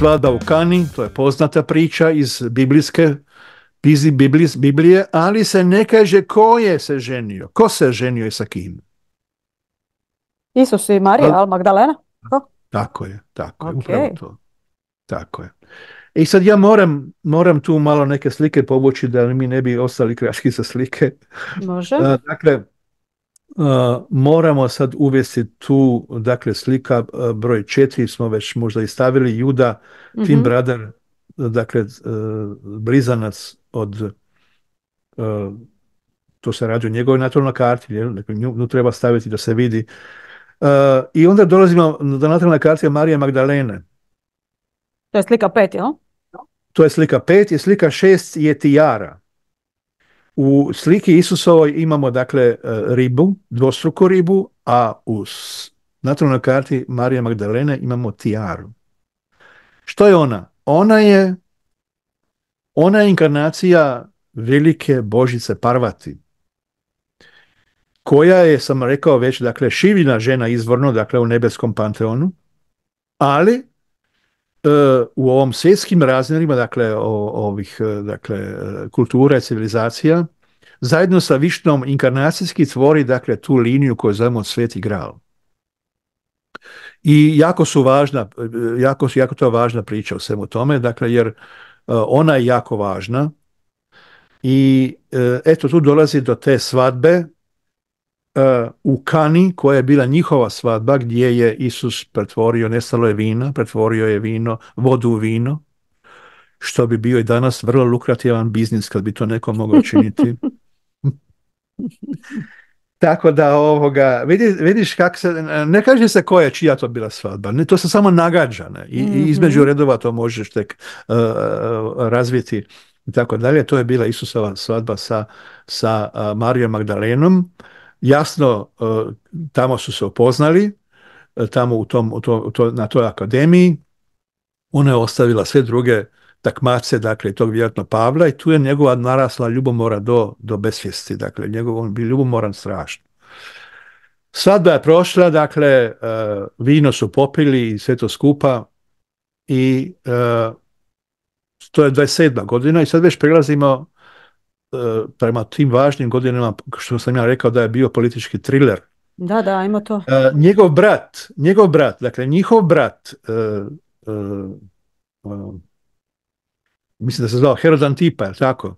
svada u kani, to je poznata priča iz biblijske iz Biblije, ali se ne kaže ko je se ženio, ko se ženio i sa kim. Isus i Marija, ali Magdalena? Tako je, tako je, upravo to. Tako je. I sad ja moram, moram tu malo neke slike povući da mi ne bi ostali kraški sa slike. Može. dakle, moramo sad uvesti tu, dakle, slika broj četiri smo već možda i stavili, Juda, Tim mhm. dakle, blizanac od, to se radi u njegovoj naturalnoj karti, jel? Dakle, nju, treba staviti da se vidi. I onda dolazimo do naturalne karte Marije Magdalene. To je slika pet, jel? To je slika pet i slika šest je tijara. U sliki Isusovoj imamo dakle e, ribu, dvostruku ribu, a u natronoj karti Marija Magdalene imamo tijaru. Što je ona? Ona je ona je inkarnacija velike Božice Parvati, koja je, sam rekao već, dakle, šivina žena izvorno, dakle, u nebeskom panteonu, ali e, u ovom svjetskim razmjerima, dakle, ovih, e, dakle, kultura i civilizacija, zajedno sa Višnom inkarnacijski tvori dakle tu liniju koju zovemo Sveti Gral. I jako su važna, jako, jako to važna priča o svemu tome, dakle jer e, ona je jako važna i e, eto tu dolazi do te svadbe e, u Kani koja je bila njihova svadba gdje je Isus pretvorio, nestalo je vina, pretvorio je vino, vodu u vino, što bi bio i danas vrlo lukrativan biznis kad bi to neko mogao činiti. Tako da ovoga, vidi, vidiš kako se, ne kaže se koja je čija to bila svadba, ne, to se samo nagađa ne? I, mhm. između redova to možeš tek uh, razviti i tako dalje. To je bila Isusova svadba sa, sa e, Marijom Magdalenom. Jasno, tamo su se upoznali, tamo u tom, u to, na toj akademiji. Ona je ostavila sve druge takmace, dakle, tog vjerojatno Pavla i tu je njegova narasla ljubomora do, do besvijesti, dakle, njegov, on bi ljubomoran strašno. Sada je prošla, dakle, e, vino su popili i sve to skupa i e, to je 27. godina i sad već prelazimo e, prema tim važnim godinama, što sam ja rekao da je bio politički thriller. Da, da, ajmo to. Njegov brat, njegov brat, dakle njihov brat, ono, mislim da se zvao Herod Antipa, tako?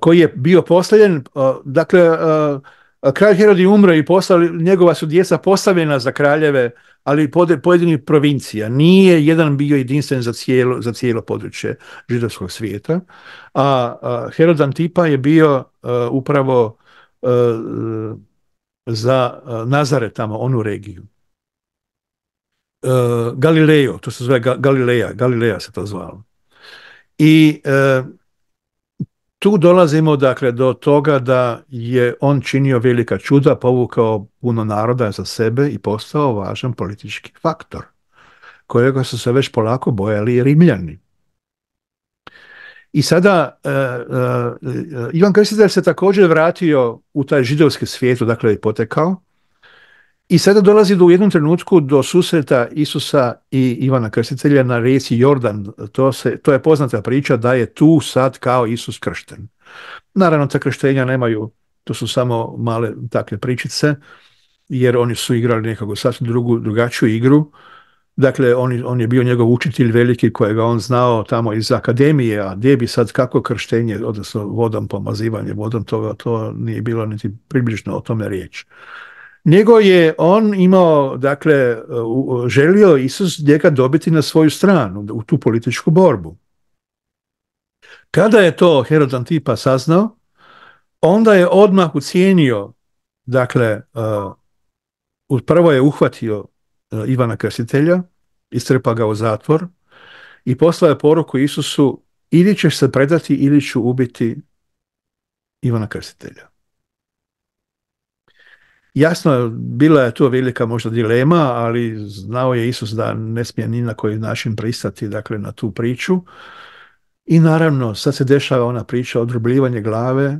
koji je bio postavljen, dakle, kralj Herodi je i poslali, njegova su djeca postavljena za kraljeve, ali pojedini provincija. Nije jedan bio jedinstven za cijelo, za cijelo područje židovskog svijeta. A Herod Antipa je bio upravo za Nazare tamo, onu regiju. Galileo, to se zove Galileja, Galileja se to zvalo. I e, tu dolazimo dakle do toga da je on činio velika čuda, povukao puno naroda za sebe i postao važan politički faktor kojega su se već polako bojali Rimljani. I sada uh, uh, Ivan Krstitelj se također vratio u taj židovski svijet, dakle je potekao, i sada dolazi do u jednom trenutku do susreta Isusa i Ivana Krstitelja na rijeci Jordan. To, je poznata priča da je tu sad kao Isus kršten. Naravno, ta krštenja nemaju, to su samo male takve pričice, jer oni su igrali nekako sasvim drugu, drugačiju igru. Dakle, on, je bio njegov učitelj veliki kojega on znao tamo iz akademije, a gdje bi sad kako krštenje, odnosno vodom, pomazivanje vodom, to, to nije bilo niti približno o tome riječi nego je on imao, dakle, želio Isus njega dobiti na svoju stranu, u tu političku borbu. Kada je to Herod Antipa saznao, onda je odmah ucijenio, dakle, e, prvo je uhvatio e, Ivana Krstitelja, istrpa ga u zatvor i poslao je poruku Isusu ili ćeš se predati ili ću ubiti Ivana Krstitelja. Jasno, bila je tu velika možda dilema, ali znao je Isus da ne smije ni na koji način pristati dakle, na tu priču. I naravno, sad se dešava ona priča odrubljivanje glave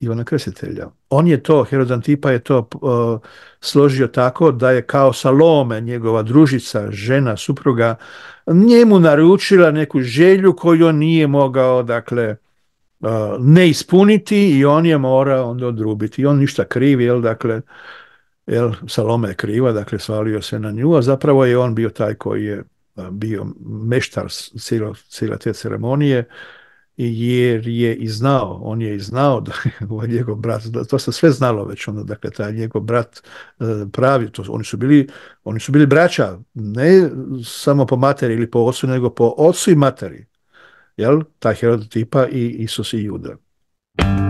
Ivana Krstitelja. On je to, Antipa je to uh, složio tako da je kao Salome, njegova družica, žena, supruga, njemu naručila neku želju koju on nije mogao, dakle, ne ispuniti i on je mora onda odrubiti. I on ništa kriv, jel, dakle, jel, Salome je kriva, dakle, svalio se na nju, a zapravo je on bio taj koji je bio meštar cijela te ceremonije, jer je i znao, on je i znao da je ovaj njegov brat, to se sve znalo već onda, dakle, taj njegov brat e, pravi, oni, su bili, oni su bili braća, ne samo po materi ili po ocu, nego po ocu i materi jel? Ta Herodotipa i Isus i Juda.